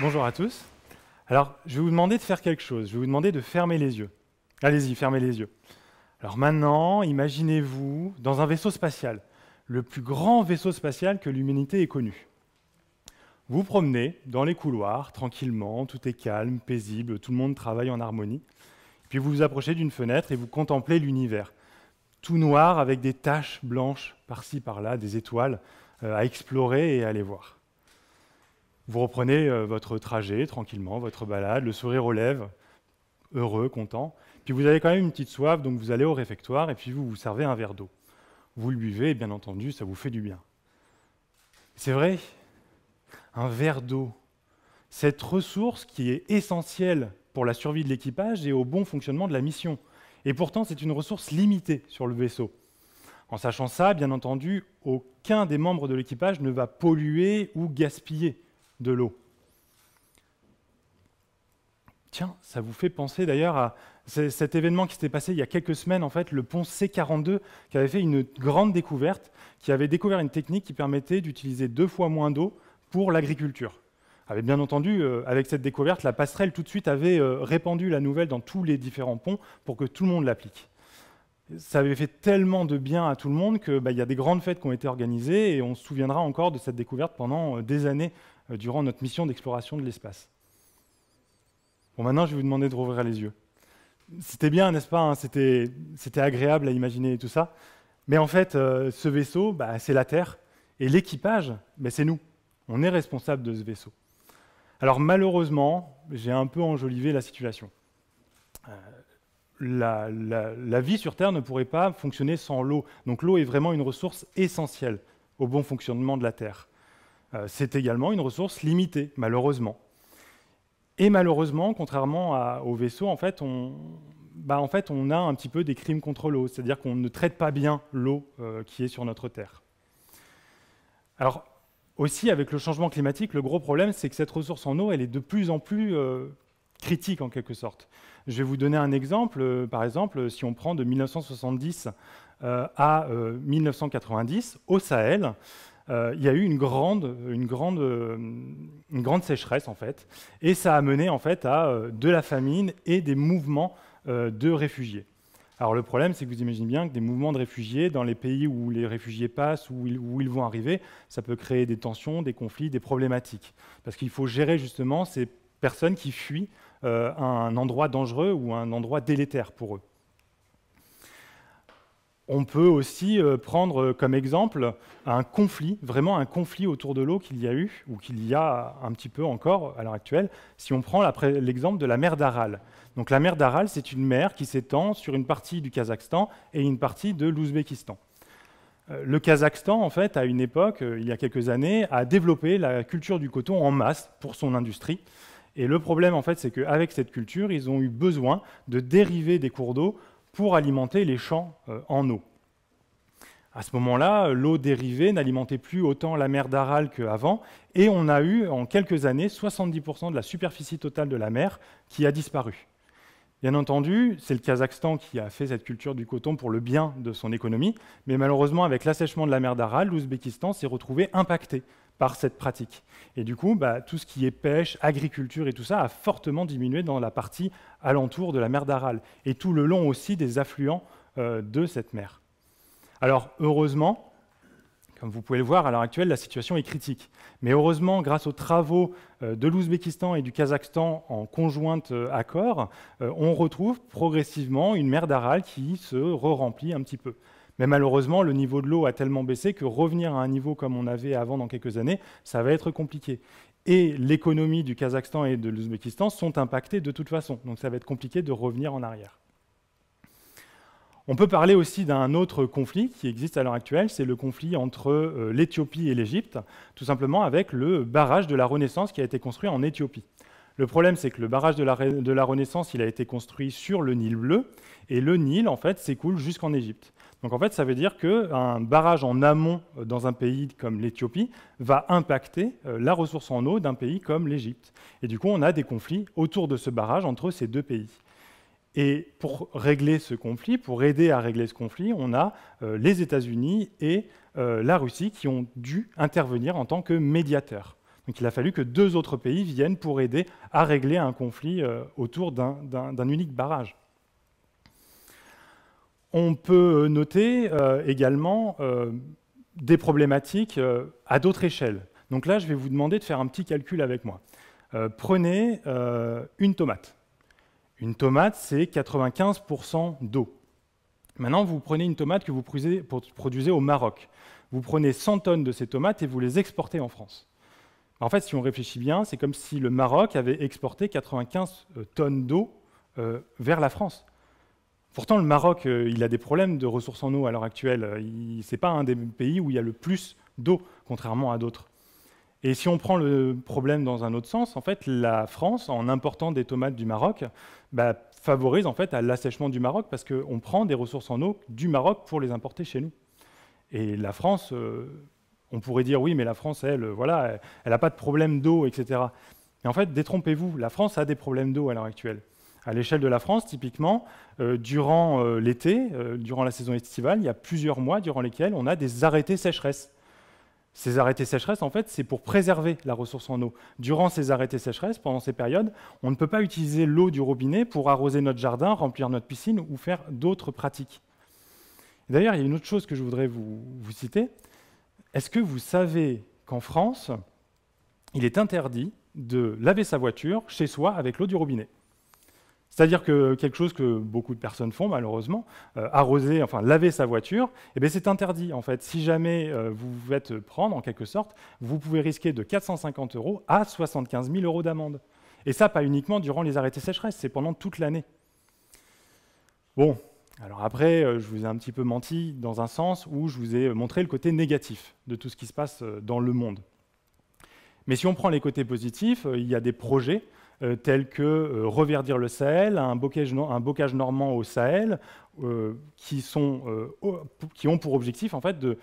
Bonjour à tous. Alors, je vais vous demander de faire quelque chose. Je vais vous demander de fermer les yeux. Allez-y, fermez les yeux. Alors maintenant, imaginez-vous dans un vaisseau spatial, le plus grand vaisseau spatial que l'humanité ait connu. Vous promenez dans les couloirs, tranquillement, tout est calme, paisible, tout le monde travaille en harmonie. Puis vous vous approchez d'une fenêtre et vous contemplez l'univers, tout noir avec des taches blanches par-ci, par-là, des étoiles euh, à explorer et à aller voir. Vous reprenez euh, votre trajet tranquillement, votre balade, le sourire relève, heureux, content. Puis vous avez quand même une petite soif, donc vous allez au réfectoire et puis vous vous servez un verre d'eau. Vous le buvez et bien entendu, ça vous fait du bien. C'est vrai, un verre d'eau, cette ressource qui est essentielle pour la survie de l'équipage et au bon fonctionnement de la mission. Et pourtant, c'est une ressource limitée sur le vaisseau. En sachant ça, bien entendu, aucun des membres de l'équipage ne va polluer ou gaspiller de l'eau. Tiens, ça vous fait penser d'ailleurs à cet événement qui s'était passé il y a quelques semaines, en fait, le pont C42, qui avait fait une grande découverte, qui avait découvert une technique qui permettait d'utiliser deux fois moins d'eau pour l'agriculture. bien entendu, euh, avec cette découverte, la passerelle tout de suite avait euh, répandu la nouvelle dans tous les différents ponts pour que tout le monde l'applique. Ça avait fait tellement de bien à tout le monde qu'il bah, y a des grandes fêtes qui ont été organisées et on se souviendra encore de cette découverte pendant euh, des années euh, durant notre mission d'exploration de l'espace. Bon, maintenant, je vais vous demander de rouvrir les yeux. C'était bien, n'est-ce pas hein, C'était, C'était agréable à imaginer tout ça. Mais en fait, euh, ce vaisseau, bah, c'est la Terre. Et l'équipage, c'est nous. On est responsable de ce vaisseau. Alors malheureusement, j'ai un peu enjolivé la situation. Euh, la, vie sur Terre ne pourrait pas fonctionner sans l'eau. Donc l'eau est vraiment une ressource essentielle au bon fonctionnement de la Terre. Euh, c'est également une ressource limitée, malheureusement. Et malheureusement, contrairement aux vaisseaux, bah, en fait, on, a un petit peu des crimes contre l'eau, c'est-à-dire qu'on ne traite pas bien l'eau euh, qui est sur notre Terre. Alors, aussi, avec le changement climatique, le gros problème, c'est que cette ressource en eau, elle est de plus en plus euh, critique, en quelque sorte. Je vais vous donner un exemple. par exemple, si on prend de 1970 à 1990, au Sahel, euh, il y a eu une grande, une, grande, euh, une grande sécheresse, en fait, et ça a mené en fait, à euh, de la famine et des mouvements de réfugiés. Alors le problème, c'est que vous imaginez bien que des mouvements de réfugiés dans les pays où les réfugiés passent, où ils, vont arriver, ça peut créer des tensions, des conflits, des problématiques. Parce qu'il faut gérer justement ces personnes qui fuient un endroit dangereux ou un endroit délétère pour eux. On peut aussi euh, prendre euh, comme exemple un conflit, vraiment un conflit autour de l'eau qu'il y a eu, ou qu'il y a un petit peu encore à l'heure actuelle, si on prend l'exemple de la mer d'Aral. Donc la mer d'Aral, c'est une mer qui s'étend sur une partie du Kazakhstan et une partie de l'Ouzbékistan. Euh, le Kazakhstan, en fait, à une époque, il y a quelques années, a développé la culture du coton en masse pour son industrie. Et le problème, en fait, c'est qu'avec cette culture, ils ont eu besoin de dériver des cours d'eau pour alimenter les champs euh, en eau. À ce moment-là, l'eau dérivée n'alimentait plus autant la mer d'Aral qu'avant, et on a eu en quelques années 70% de la superficie totale de la mer qui a disparu. Bien entendu, c'est le Kazakhstan qui a fait cette culture du coton pour le bien de son économie, mais malheureusement, avec l'assèchement de la mer d'Aral, l'Ouzbékistan s'est retrouvé impacté par cette pratique. Et du coup, bah, tout ce qui est pêche, agriculture et tout ça a fortement diminué dans la partie alentour de la mer d'Aral et tout le long aussi des affluents euh, de cette mer. Alors, heureusement, comme vous pouvez le voir, à l'heure actuelle, la situation est critique. Mais heureusement, grâce aux travaux euh, de l'Ouzbékistan et du Kazakhstan en conjointe euh, accord, on retrouve progressivement une mer d'Aral qui se re-remplit un petit peu. Mais malheureusement, le niveau de l'eau a tellement baissé que revenir à un niveau comme on avait avant dans quelques années, ça va être compliqué. Et l'économie du Kazakhstan et de l'Ouzbékistan sont impactées de toute façon, donc ça va être compliqué de revenir en arrière. On peut parler aussi d'un autre conflit qui existe à l'heure actuelle, c'est le conflit entre euh, l'Éthiopie et l'Égypte, tout simplement avec le barrage de la Renaissance qui a été construit en Éthiopie. Le problème, c'est que le barrage de la, de la, Renaissance, il a été construit sur le Nil bleu, et le Nil, en fait, s'écoule jusqu'en Égypte. Donc en fait, ça veut dire qu'un barrage en amont euh, dans un pays comme l'Éthiopie va impacter euh, la ressource en eau d'un pays comme l'Égypte. Et du coup, on a des conflits autour de ce barrage entre ces deux pays. Et pour régler ce conflit, pour aider à régler ce conflit, on a euh, les États-Unis et la Russie qui ont dû intervenir en tant que médiateurs. Donc il a fallu que deux autres pays viennent pour aider à régler un conflit autour d'un unique barrage. On peut euh, noter euh, également euh, des problématiques à d'autres échelles. Donc là, je vais vous demander de faire un petit calcul avec moi. prenez une tomate. Une tomate, c'est 95% d'eau. Maintenant, vous prenez une tomate que vous produisez au Maroc. Vous prenez 100 tonnes de ces tomates et vous les exportez en France. En fait, si on réfléchit bien, c'est comme si le Maroc avait exporté 95 tonnes d'eau vers la France. Pourtant, le Maroc, euh, il a des problèmes de ressources en eau à l'heure actuelle. Ce n'est pas un des pays où il y a le plus d'eau, contrairement à d'autres. Et si on prend le problème dans un autre sens, en fait, la France, en important des tomates du Maroc, bah, favorise en fait à l'assèchement du Maroc parce qu'on prend des ressources en eau du Maroc pour les importer chez nous. Et la France, euh, on pourrait dire oui, mais la France, elle, euh, voilà, elle n'a pas de problème d'eau, etc. Mais en fait, détrompez-vous, la France a des problèmes d'eau à l'heure actuelle. À l'échelle de la France, typiquement, euh, durant euh, l'été, euh, durant la saison estivale, il y a plusieurs mois durant lesquels on a des arrêtés sécheresse. Ces arrêtés sécheresses, en fait, c'est pour préserver la ressource en eau. Durant ces arrêtés sécheresses, pendant ces périodes, on ne peut pas utiliser l'eau du robinet pour arroser notre jardin, remplir notre piscine ou faire d'autres pratiques. D'ailleurs, il y a une autre chose que je voudrais vous citer. Est-ce que vous savez qu'en France, il est interdit de laver sa voiture chez soi avec l'eau du robinet c'est-à-dire que quelque chose que beaucoup de personnes font malheureusement, euh, arroser, enfin laver sa voiture, eh ben, c'est interdit en fait. Si jamais euh, vous vous faites prendre en quelque sorte, vous pouvez risquer de 450 euros à 75 000 euros d'amende. Et ça, pas uniquement durant les arrêtés sécheresse, c'est pendant toute l'année. Bon, alors après, euh, je vous ai un petit peu menti dans un sens où je vous ai montré le côté négatif de tout ce qui se passe dans le monde. Mais si on prend les côtés positifs, il y a des projets euh, tels que euh, Reverdir le Sahel, un bocage, normand au Sahel, euh, qui, ont pour objectif en fait, de,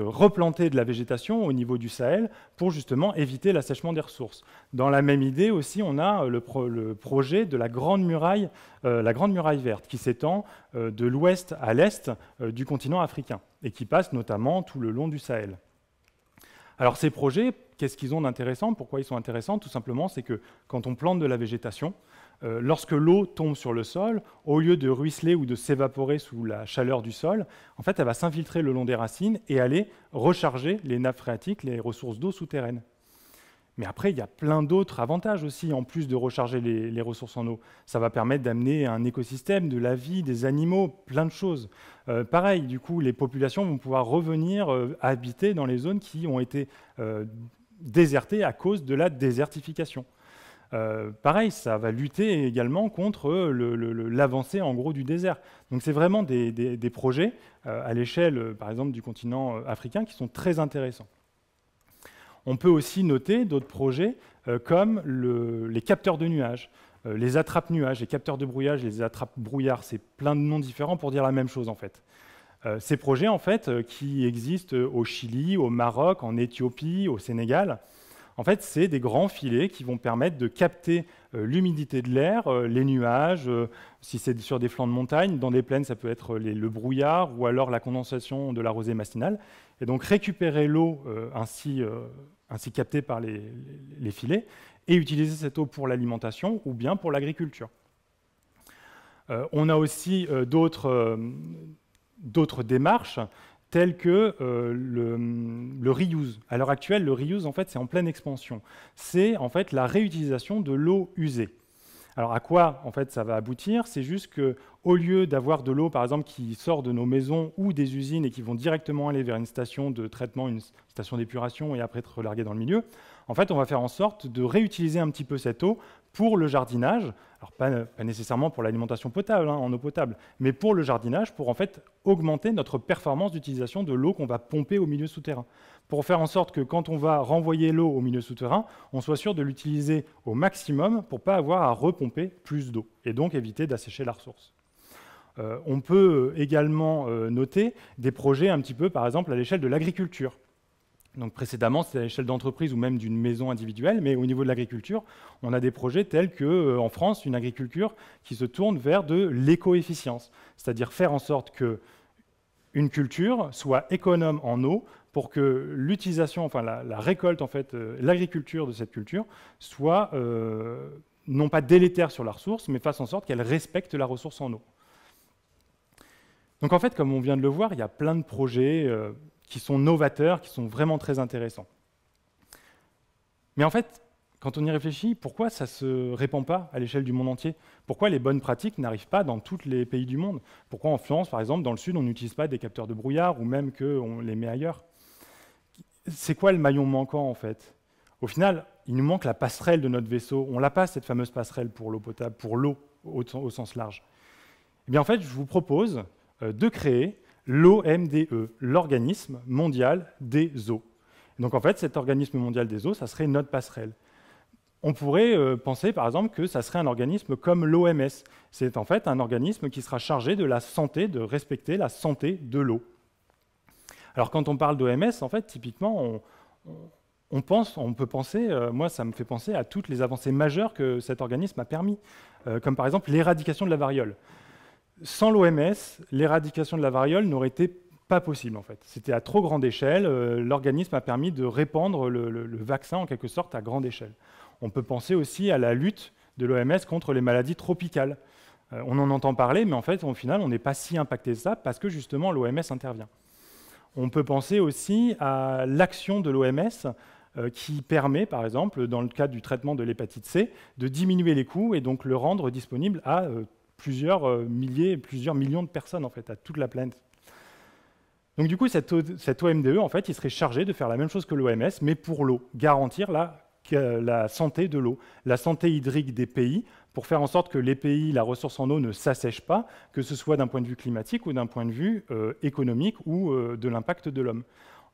replanter de la végétation au niveau du Sahel pour justement éviter l'assèchement des ressources. Dans la même idée aussi, on a le, projet de la Grande Muraille, la Grande Muraille verte qui s'étend de l'ouest à l'est du continent africain et qui passe notamment tout le long du Sahel. Alors ces projets, qu'est-ce qu'ils ont d'intéressant Pourquoi ils sont intéressants Tout simplement, c'est que quand on plante de la végétation, euh, lorsque l'eau tombe sur le sol, au lieu de ruisseler ou de s'évaporer sous la chaleur du sol, en fait, elle va s'infiltrer le long des racines et aller recharger les nappes phréatiques, les ressources d'eau souterraines. Mais après, il y a plein d'autres avantages aussi, en plus de recharger les, ressources en eau. Ça va permettre d'amener un écosystème, de la vie, des animaux, plein de choses. Euh, pareil, du coup, les populations vont pouvoir revenir euh, habiter dans les zones qui ont été euh, désertées à cause de la désertification. pareil, ça va lutter également contre l'avancée en gros du désert. Donc c'est vraiment des, des projets à l'échelle, par exemple, du continent africain qui sont très intéressants. On peut aussi noter d'autres projets euh, comme les capteurs de nuages, euh, les attrapes-nuages, les capteurs de brouillage, les attrapes-brouillards. C'est plein de noms différents pour dire la même chose en fait. Euh, ces projets en fait qui existent au Chili, au Maroc, en Éthiopie, au Sénégal, en fait c'est des grands filets qui vont permettre de capter euh, l'humidité de l'air, euh, les nuages, euh, si c'est sur des flancs de montagne, dans des plaines, ça peut être le brouillard ou alors la condensation de la rosée mastinale. Et donc récupérer l'eau ainsi, captée par les, filets et utiliser cette eau pour l'alimentation ou bien pour l'agriculture. on a aussi d'autres démarches tel que euh, le, reuse. À l'heure actuelle, le reuse, en fait, c'est en pleine expansion. C'est en fait la réutilisation de l'eau usée. Alors à quoi en fait ça va aboutir C'est juste que au lieu d'avoir de l'eau par exemple qui sort de nos maisons ou des usines et qui vont directement aller vers une station de traitement, une station d'épuration et après être larguée dans le milieu, en fait, on va faire en sorte de réutiliser un petit peu cette eau pour le jardinage, alors pas, nécessairement pour l'alimentation potable, hein, en eau potable, mais pour le jardinage, pour en fait augmenter notre performance d'utilisation de l'eau qu'on va pomper au milieu souterrain, pour faire en sorte que quand on va renvoyer l'eau au milieu souterrain, on soit sûr de l'utiliser au maximum pour pas avoir à repomper plus d'eau, et donc éviter d'assécher la ressource. Euh, on peut également euh, noter des projets un petit peu, par exemple, à l'échelle de l'agriculture. Donc précédemment, c'était à l'échelle d'entreprise ou même d'une maison individuelle, mais au niveau de l'agriculture, on a des projets tels que, euh, en France, une agriculture qui se tourne vers de l'éco-efficience, c'est-à-dire faire en sorte que une culture soit économe en eau pour que l'utilisation, enfin la, récolte en fait, euh, l'agriculture de cette culture soit euh, non pas délétère sur la ressource, mais fasse en sorte qu'elle respecte la ressource en eau. Donc en fait, comme on vient de le voir, il y a plein de projets qui sont novateurs, qui sont vraiment très intéressants. Mais en fait, quand on y réfléchit, pourquoi ça ne se répand pas à l'échelle du monde entier Pourquoi les bonnes pratiques n'arrivent pas dans tous les pays du monde Pourquoi en France, par exemple, dans le Sud, on n'utilise pas des capteurs de brouillard ou même qu'on les met ailleurs C'est quoi le maillon manquant, en fait Au final, il nous manque la passerelle de notre vaisseau. On l'a pas, cette fameuse passerelle pour l'eau potable, pour l'eau au, sens large. Eh bien, en fait, je vous propose euh, de créer l'OMDE, l'organisme mondial des eaux. Donc en fait, cet organisme mondial des eaux, ça serait notre passerelle. On pourrait euh, penser par exemple que ça serait un organisme comme l'OMS. C'est en fait un organisme qui sera chargé de la santé, de respecter la santé de l'eau. Alors quand on parle d'OMS, en fait, typiquement, on, peut penser, euh, moi ça me fait penser à toutes les avancées majeures que cet organisme a permis, euh, comme par exemple l'éradication de la variole sans l'OMS, l'éradication de la variole n'aurait été pas possible en fait. C'était à trop grande échelle. Euh, l'organisme a permis de répandre le, vaccin en quelque sorte à grande échelle. On peut penser aussi à la lutte de l'OMS contre les maladies tropicales. Euh, on en entend parler, mais en fait, au final, on n'est pas si impacté de ça parce que justement l'OMS intervient. On peut penser aussi à l'action de l'OMS euh, qui permet, par exemple, dans le cas du traitement de l'hépatite C, de diminuer les coûts et donc le rendre disponible à plusieurs euh, milliers, plusieurs millions de personnes en fait, à toute la planète. Donc du coup, cette OMDE, e, en fait, il serait chargé de faire la même chose que l'OMS, mais pour l'eau, garantir la, santé de l'eau, la santé hydrique des pays, pour faire en sorte que les pays, la ressource en eau ne s'assèche pas, que ce soit d'un point de vue climatique ou d'un point de vue euh, économique ou euh, de l'impact de l'homme.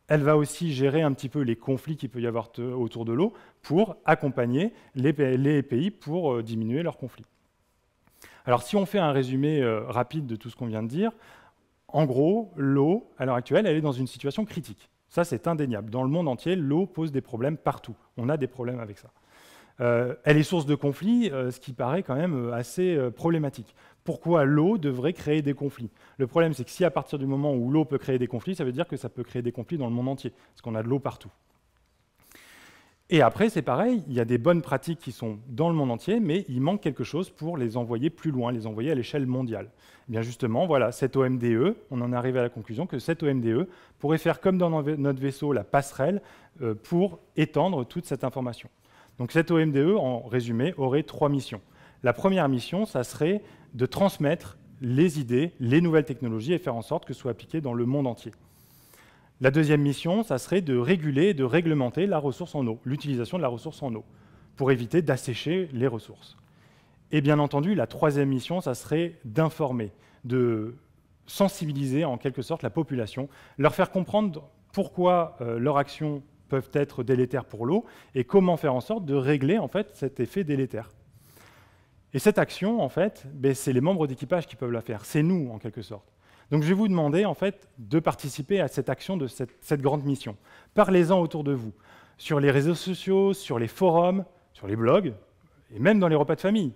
Elle va aussi gérer un petit peu les conflits qu'il peut y avoir autour de l'eau pour accompagner les, pays pour diminuer leurs conflits. Alors si on fait un résumé euh, rapide de tout ce qu'on vient de dire, en gros, l'eau, à l'heure actuelle, elle est dans une situation critique. Ça, c'est indéniable. Dans le monde entier, l'eau pose des problèmes partout. On a des problèmes avec ça. Euh, elle est source de conflits, euh, ce qui paraît quand même assez problématique. Pourquoi l'eau devrait créer des conflits Le problème, c'est que si à partir du moment où l'eau peut créer des conflits, ça veut dire que ça peut créer des conflits dans le monde entier, parce qu'on a de l'eau partout. Et après, c'est pareil, il y a des bonnes pratiques qui sont dans le monde entier, mais il manque quelque chose pour les envoyer plus loin, les envoyer à l'échelle mondiale. Eh bien justement, voilà, cette OMDE, on en est arrivé à la conclusion que cette OMDE pourrait faire comme dans notre vaisseau la passerelle euh, pour étendre toute cette information. Donc cette OMDE, en résumé, aurait trois missions. La première mission, ça serait de transmettre les idées, les nouvelles technologies et faire en sorte que ce soit appliqué dans le monde entier. La deuxième mission, ça serait de réguler de réglementer la ressource en eau, l'utilisation de la ressource en eau, pour éviter d'assécher les ressources. Et bien entendu, la troisième mission, ça serait d'informer, de sensibiliser en quelque sorte la population, leur faire comprendre pourquoi euh, leurs actions peuvent être délétères pour l'eau et comment faire en sorte de régler en fait cet effet délétère. Et cette action, en fait, ben, c'est les membres d'équipage qui peuvent la faire, c'est nous en quelque sorte. Donc je vais vous demander en fait de participer à cette action de cette, cette grande mission. Parlez-en autour de vous, sur les réseaux sociaux, sur les forums, sur les blogs, et même dans les repas de famille.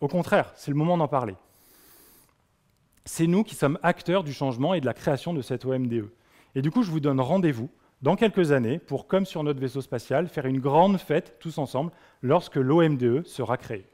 Au contraire, c'est le moment d'en parler. C'est nous qui sommes acteurs du changement et de la création de cette OMDE. Et du coup, je vous donne rendez-vous dans quelques années pour, comme sur notre vaisseau spatial, faire une grande fête tous ensemble lorsque l'OMDE sera créée.